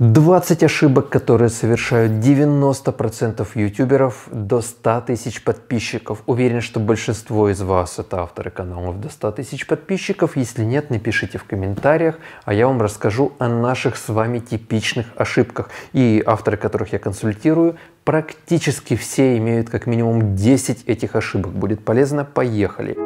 20 ошибок, которые совершают 90% ютуберов до 100 тысяч подписчиков. Уверен, что большинство из вас это авторы каналов до 100 тысяч подписчиков. Если нет, напишите в комментариях, а я вам расскажу о наших с вами типичных ошибках. И авторы, которых я консультирую, практически все имеют как минимум 10 этих ошибок. Будет полезно, поехали!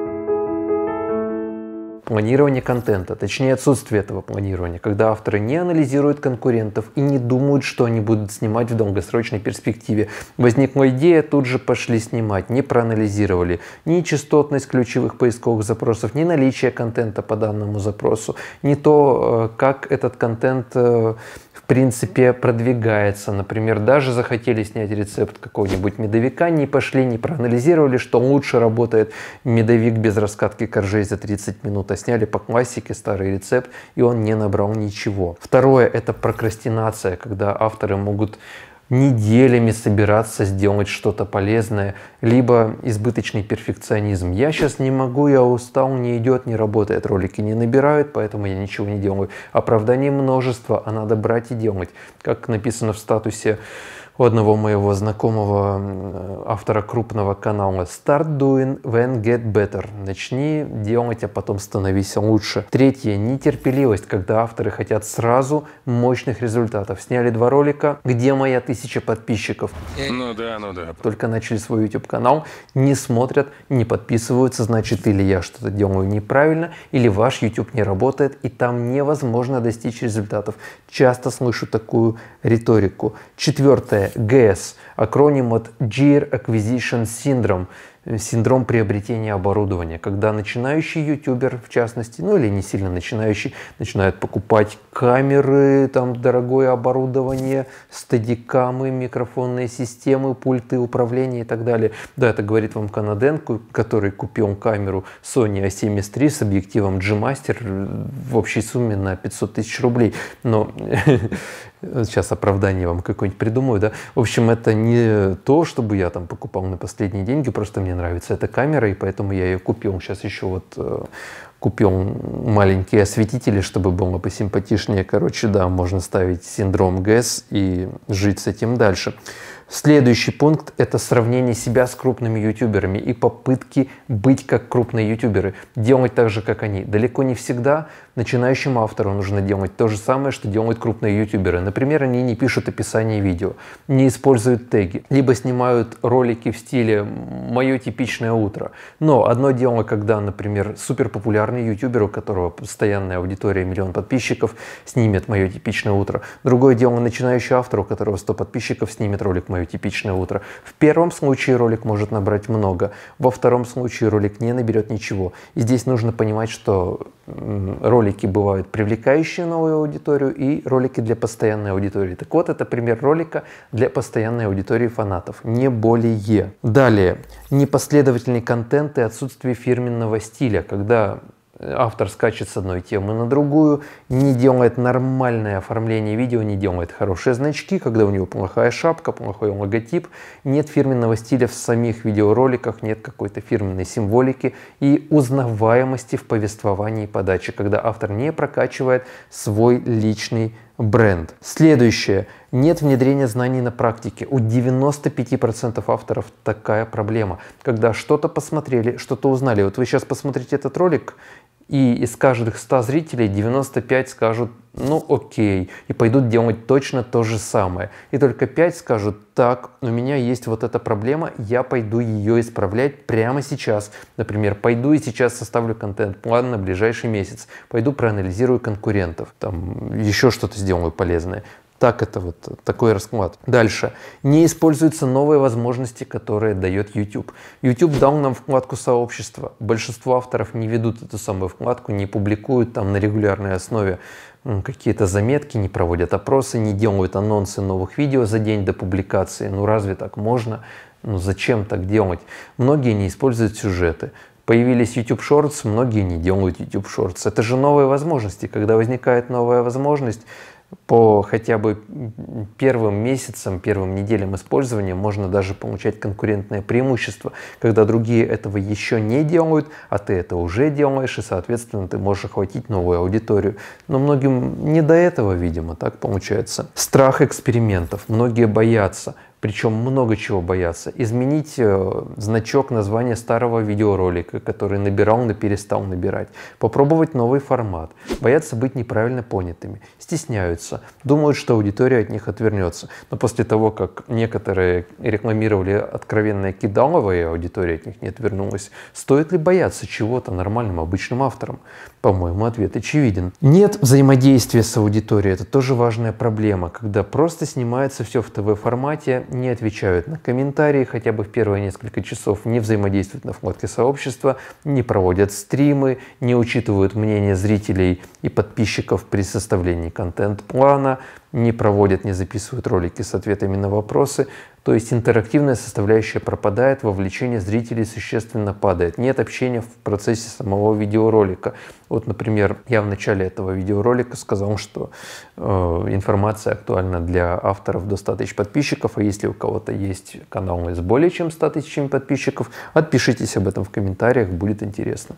планирования контента, точнее отсутствие этого планирования, когда авторы не анализируют конкурентов и не думают, что они будут снимать в долгосрочной перспективе. Возникла идея, тут же пошли снимать, не проанализировали ни частотность ключевых поисковых запросов, ни наличие контента по данному запросу, ни то, э, как этот контент э, в принципе, продвигается. Например, даже захотели снять рецепт какого-нибудь медовика, не пошли, не проанализировали, что лучше работает медовик без раскатки коржей за 30 минут, а сняли по классике старый рецепт, и он не набрал ничего. Второе – это прокрастинация, когда авторы могут неделями собираться сделать что-то полезное, либо избыточный перфекционизм. Я сейчас не могу, я устал, не идет, не работает, ролики не набирают, поэтому я ничего не делаю. Оправданий множество, а надо брать и делать. Как написано в статусе у одного моего знакомого автора крупного канала «Start doing, then get better». Начни делать, а потом становись лучше. Третье. Нетерпеливость, когда авторы хотят сразу мощных результатов. Сняли два ролика «Где моя тысяча подписчиков?» э. Ну да, ну да. Только начали свой YouTube канал, не смотрят, не подписываются, значит или я что-то делаю неправильно, или ваш YouTube не работает, и там невозможно достичь результатов. Часто слышу такую риторику. Четвертое Пятое. ГЭС. Акроним от Gear Acquisition Syndrome. Э, синдром приобретения оборудования, когда начинающий ютубер, в частности, ну или не сильно начинающий, начинает покупать камеры, там дорогое оборудование, стадикамы, микрофонные системы, пульты управления и так далее. Да, это говорит вам Канаденко, который купил камеру Sony a 7 III с объективом G-Master э, в общей сумме на 500 тысяч рублей. Но сейчас оправдание вам какое-нибудь придумаю, да. В общем, это не то, чтобы я там покупал на последние деньги, просто мне нравится эта камера, и поэтому я ее купил. Сейчас еще вот э, купил маленькие осветители, чтобы было посимпатичнее. Короче, да, можно ставить синдром ГЭС и жить с этим дальше. Следующий пункт – это сравнение себя с крупными ютуберами и попытки быть как крупные ютуберы, делать так же, как они. Далеко не всегда, Начинающему автору нужно делать то же самое, что делают крупные ютуберы. Например, они не пишут описание видео, не используют теги, либо снимают ролики в стиле «Мое типичное утро». Но одно дело, когда, например, суперпопулярный ютубер, у которого постоянная аудитория миллион подписчиков, снимет «Мое типичное утро». Другое дело начинающий автор, у которого 100 подписчиков, снимет ролик «Мое типичное утро». В первом случае ролик может набрать много, во втором случае ролик не наберет ничего. И здесь нужно понимать, что ролик ролики бывают привлекающие новую аудиторию и ролики для постоянной аудитории. Так вот, это пример ролика для постоянной аудитории фанатов, не более. Далее, непоследовательный контент и отсутствие фирменного стиля, когда автор скачет с одной темы на другую, не делает нормальное оформление видео, не делает хорошие значки, когда у него плохая шапка, плохой логотип, нет фирменного стиля в самих видеороликах, нет какой-то фирменной символики и узнаваемости в повествовании и подаче, когда автор не прокачивает свой личный бренд. Следующее. Нет внедрения знаний на практике. У 95% авторов такая проблема. Когда что-то посмотрели, что-то узнали. Вот вы сейчас посмотрите этот ролик и из каждых 100 зрителей 95 скажут «ну окей» и пойдут делать точно то же самое. И только 5 скажут «так, у меня есть вот эта проблема, я пойду ее исправлять прямо сейчас». Например, пойду и сейчас составлю контент-план на ближайший месяц, пойду проанализирую конкурентов, там еще что-то сделаю полезное. Так это вот такой расклад. Дальше. Не используются новые возможности, которые дает YouTube. YouTube дал нам вкладку сообщества. Большинство авторов не ведут эту самую вкладку, не публикуют там на регулярной основе какие-то заметки, не проводят опросы, не делают анонсы новых видео за день до публикации. Ну разве так можно? Ну зачем так делать? Многие не используют сюжеты. Появились YouTube Shorts, многие не делают YouTube Shorts. Это же новые возможности. Когда возникает новая возможность, по хотя бы первым месяцам, первым неделям использования можно даже получать конкурентное преимущество, когда другие этого еще не делают, а ты это уже делаешь, и, соответственно, ты можешь охватить новую аудиторию. Но многим не до этого, видимо, так получается. Страх экспериментов. Многие боятся. Причем много чего бояться Изменить э, значок названия старого видеоролика, который набирал, но перестал набирать. Попробовать новый формат. Боятся быть неправильно понятыми. Стесняются. Думают, что аудитория от них отвернется. Но после того, как некоторые рекламировали откровенное кидалово, и аудитория от них не отвернулась, стоит ли бояться чего-то нормальным обычным авторам? По-моему, ответ очевиден. Нет взаимодействия с аудиторией. Это тоже важная проблема, когда просто снимается все в ТВ-формате, не отвечают на комментарии хотя бы в первые несколько часов, не взаимодействуют на вкладке сообщества, не проводят стримы, не учитывают мнение зрителей и подписчиков при составлении контент-плана, не проводят, не записывают ролики с ответами на вопросы. То есть интерактивная составляющая пропадает, вовлечение зрителей существенно падает. Нет общения в процессе самого видеоролика. Вот, например, я в начале этого видеоролика сказал, что э, информация актуальна для авторов до 100 тысяч подписчиков, а если у кого-то есть канал с более чем 100 тысячами подписчиков, отпишитесь об этом в комментариях, будет интересно.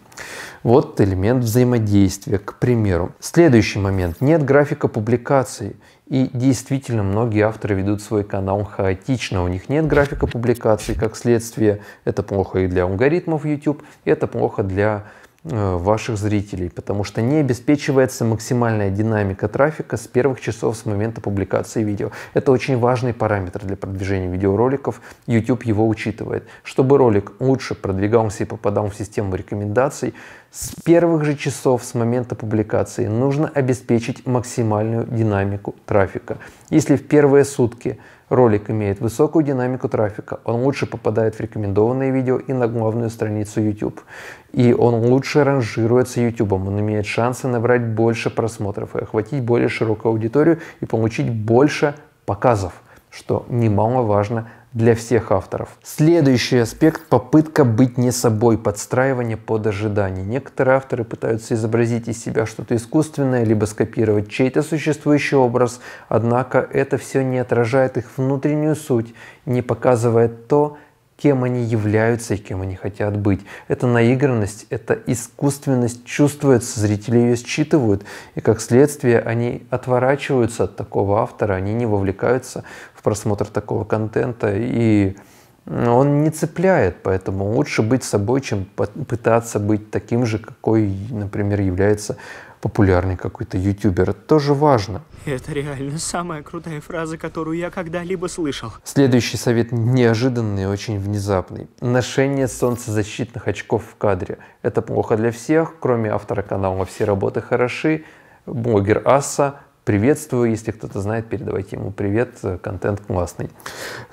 Вот элемент взаимодействия, к примеру. Следующий момент. Нет графика публикации. И действительно, многие авторы ведут свой канал хаотично. У них нет графика публикаций, как следствие. Это плохо и для алгоритмов YouTube, и это плохо для Э, ваших зрителей, потому что не обеспечивается максимальная динамика трафика с первых часов с момента публикации видео. Это очень важный параметр для продвижения видеороликов, YouTube его учитывает. Чтобы ролик лучше продвигался и попадал в систему рекомендаций, с первых же часов с момента публикации нужно обеспечить максимальную динамику трафика. Если в первые сутки – Ролик имеет высокую динамику трафика, он лучше попадает в рекомендованные видео и на главную страницу YouTube. И он лучше ранжируется YouTube, он имеет шансы набрать больше просмотров и охватить более широкую аудиторию и получить больше показов, что немаловажно для всех авторов. Следующий аспект – попытка быть не собой, подстраивание под ожидание. Некоторые авторы пытаются изобразить из себя что-то искусственное, либо скопировать чей-то существующий образ, однако это все не отражает их внутреннюю суть, не показывает то, кем они являются и кем они хотят быть. Это наигранность, это искусственность чувствуется, зрители ее считывают, и как следствие они отворачиваются от такого автора, они не вовлекаются в просмотр такого контента, и он не цепляет, поэтому лучше быть собой, чем пытаться быть таким же, какой, например, является популярный какой-то ютубер. Это тоже важно. Это реально самая крутая фраза, которую я когда-либо слышал. Следующий совет неожиданный и очень внезапный. Ношение солнцезащитных очков в кадре. Это плохо для всех, кроме автора канала «Все работы хороши», блогер Аса, приветствую, если кто-то знает, передавайте ему привет, контент классный.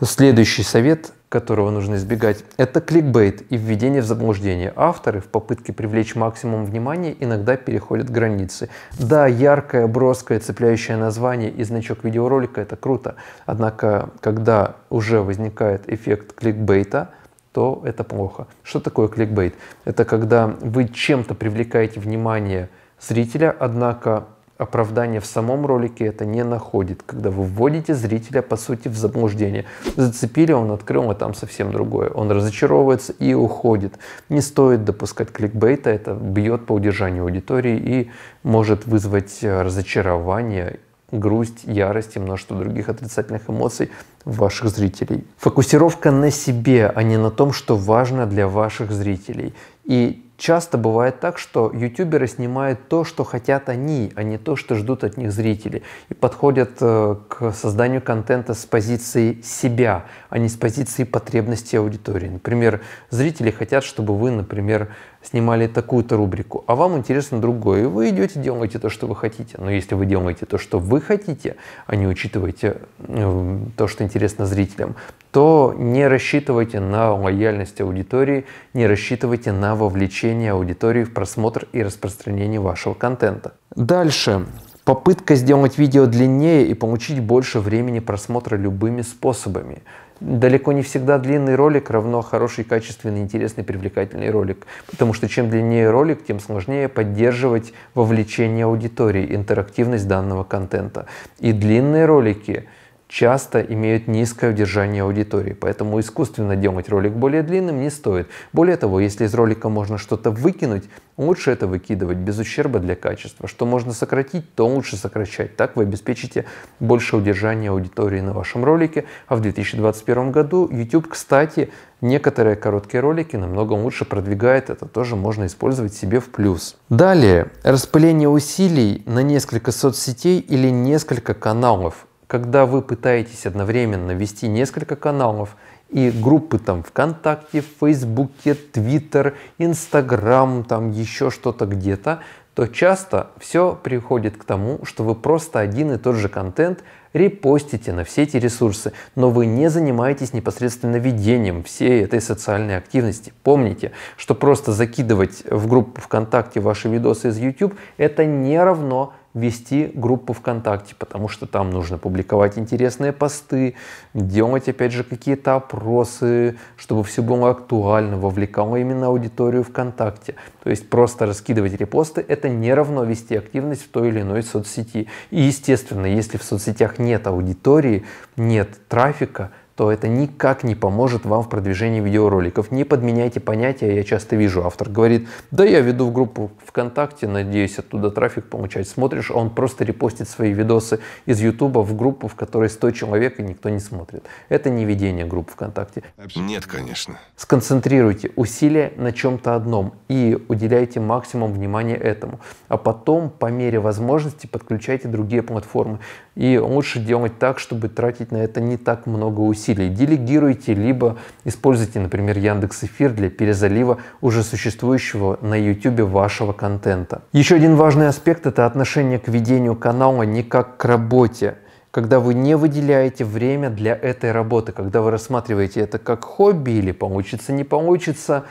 Следующий совет которого нужно избегать, это кликбейт и введение в заблуждение. Авторы в попытке привлечь максимум внимания иногда переходят границы. Да, яркое, броское, цепляющее название и значок видеоролика – это круто. Однако, когда уже возникает эффект кликбейта, то это плохо. Что такое кликбейт? Это когда вы чем-то привлекаете внимание зрителя, однако оправдания в самом ролике это не находит, когда вы вводите зрителя, по сути, в заблуждение. Зацепили, он открыл, а там совсем другое. Он разочаровывается и уходит. Не стоит допускать кликбейта, это бьет по удержанию аудитории и может вызвать э, разочарование грусть, ярость и множество других отрицательных эмоций ваших зрителей. Фокусировка на себе, а не на том, что важно для ваших зрителей. И Часто бывает так, что ютуберы снимают то, что хотят они, а не то, что ждут от них зрители, и подходят э, к созданию контента с позиции себя, а не с позиции потребности аудитории. Например, зрители хотят, чтобы вы, например, снимали такую-то рубрику, а вам интересно другое, и вы идете, делаете то, что вы хотите. Но если вы делаете то, что вы хотите, а не учитываете э, то, что интересно зрителям, то не рассчитывайте на лояльность аудитории, не рассчитывайте на вовлечение аудитории в просмотр и распространение вашего контента. Дальше. Попытка сделать видео длиннее и получить больше времени просмотра любыми способами. Далеко не всегда длинный ролик равно хороший, качественный, интересный, привлекательный ролик. Потому что чем длиннее ролик, тем сложнее поддерживать вовлечение аудитории, интерактивность данного контента. И длинные ролики – часто имеют низкое удержание аудитории, поэтому искусственно делать ролик более длинным не стоит. Более того, если из ролика можно что-то выкинуть, лучше это выкидывать без ущерба для качества. Что можно сократить, то лучше сокращать. Так вы обеспечите больше удержания аудитории на вашем ролике. А в 2021 году YouTube, кстати, некоторые короткие ролики намного лучше продвигает. Это тоже можно использовать себе в плюс. Далее, распыление усилий на несколько соцсетей или несколько каналов когда вы пытаетесь одновременно вести несколько каналов и группы там ВКонтакте, Фейсбуке, Твиттер, Инстаграм, там еще что-то где-то, то часто все приходит к тому, что вы просто один и тот же контент репостите на все эти ресурсы, но вы не занимаетесь непосредственно ведением всей этой социальной активности. Помните, что просто закидывать в группу ВКонтакте ваши видосы из YouTube – это не равно вести группу ВКонтакте, потому что там нужно публиковать интересные посты, делать, опять же, какие-то опросы, чтобы все было актуально, вовлекало именно аудиторию ВКонтакте. То есть просто раскидывать репосты – это не равно вести активность в той или иной соцсети. И, естественно, если в соцсетях нет аудитории, нет трафика – то это никак не поможет вам в продвижении видеороликов. Не подменяйте понятия, я часто вижу, автор говорит, да я веду в группу ВКонтакте, надеюсь оттуда трафик получать. Смотришь, он просто репостит свои видосы из Ютуба в группу, в которой 100 человек и никто не смотрит. Это не ведение групп ВКонтакте. Нет, конечно. Сконцентрируйте усилия на чем-то одном и уделяйте максимум внимания этому. А потом, по мере возможности, подключайте другие платформы. И лучше делать так, чтобы тратить на это не так много усилий усилий. Делегируйте, либо используйте, например, Яндекс Эфир для перезалива уже существующего на YouTube вашего контента. Еще один важный аспект – это отношение к ведению канала а не как к работе когда вы не выделяете время для этой работы, когда вы рассматриваете это как хобби или получится, не получится,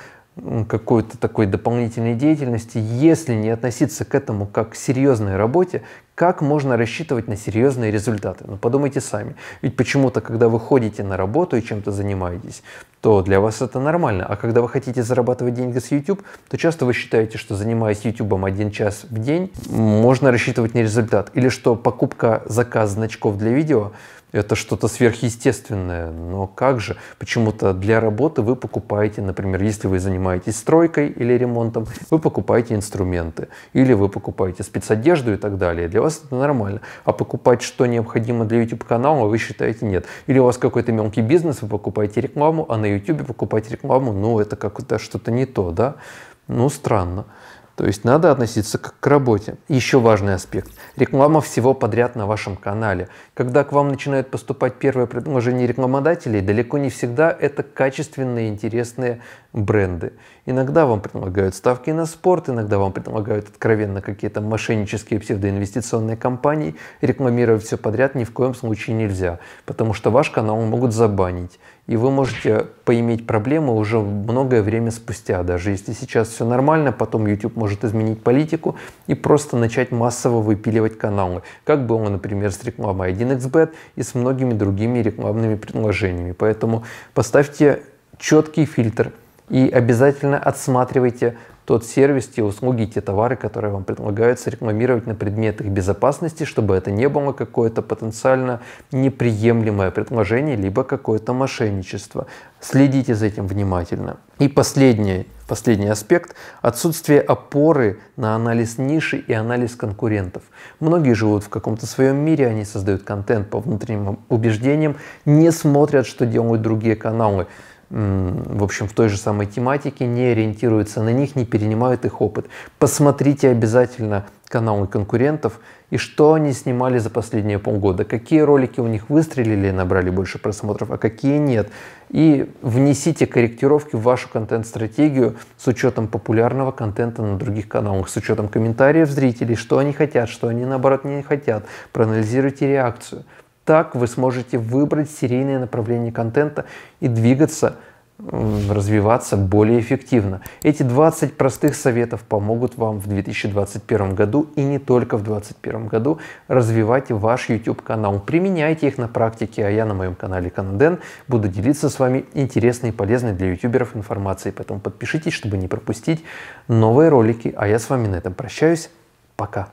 какой-то такой дополнительной деятельности, если не относиться к этому как к серьезной работе, как можно рассчитывать на серьезные результаты? Ну подумайте сами. Ведь почему-то, когда вы ходите на работу и чем-то занимаетесь, то для вас это нормально. А когда вы хотите зарабатывать деньги с YouTube, то часто вы считаете, что занимаясь YouTube один час в день, можно рассчитывать на результат. Или что покупка заказ значков для видео – это что-то сверхъестественное. Но как же? Почему-то для работы вы покупаете, например, если вы занимаетесь стройкой или ремонтом, вы покупаете инструменты, или вы покупаете спецодежду и так далее. Для вас это нормально. А покупать, что необходимо для YouTube-канала, вы считаете нет. Или у вас какой-то мелкий бизнес, вы покупаете рекламу, а на YouTube покупать рекламу, ну, это как-то что-то не то, да? Ну, странно. То есть надо относиться как к работе. Еще важный аспект. Реклама всего подряд на вашем канале. Когда к вам начинают поступать первые предложения рекламодателей, далеко не всегда это качественные, интересные бренды. Иногда вам предлагают ставки на спорт, иногда вам предлагают откровенно какие-то мошеннические псевдоинвестиционные компании. Рекламировать все подряд ни в коем случае нельзя, потому что ваш канал могут забанить и вы можете поиметь проблемы уже многое время спустя. Даже если сейчас все нормально, потом YouTube может изменить политику и просто начать массово выпиливать каналы, как было, например, с рекламой 1xbet и с многими другими рекламными предложениями. Поэтому поставьте четкий фильтр – и обязательно отсматривайте тот сервис, те услуги, те товары, которые вам предлагаются рекламировать на предмет их безопасности, чтобы это не было какое-то потенциально неприемлемое предложение, либо какое-то мошенничество. Следите за этим внимательно. И последний, последний аспект – отсутствие опоры на анализ ниши и анализ конкурентов. Многие живут в каком-то своем мире, они создают контент по внутренним убеждениям, не смотрят, что делают другие каналы – в общем, в той же самой тематике, не ориентируются на них, не перенимают их опыт. Посмотрите обязательно каналы конкурентов и что они снимали за последние полгода, какие ролики у них выстрелили и набрали больше просмотров, а какие нет. И внесите корректировки в вашу контент-стратегию с учетом популярного контента на других каналах, с учетом комментариев зрителей, что они хотят, что они наоборот не хотят. Проанализируйте реакцию. Так вы сможете выбрать серийное направление контента и двигаться, развиваться более эффективно. Эти 20 простых советов помогут вам в 2021 году и не только в 2021 году развивать ваш YouTube канал. Применяйте их на практике, а я на моем канале Канаден буду делиться с вами интересной и полезной для ютуберов информацией. Поэтому подпишитесь, чтобы не пропустить новые ролики. А я с вами на этом прощаюсь. Пока.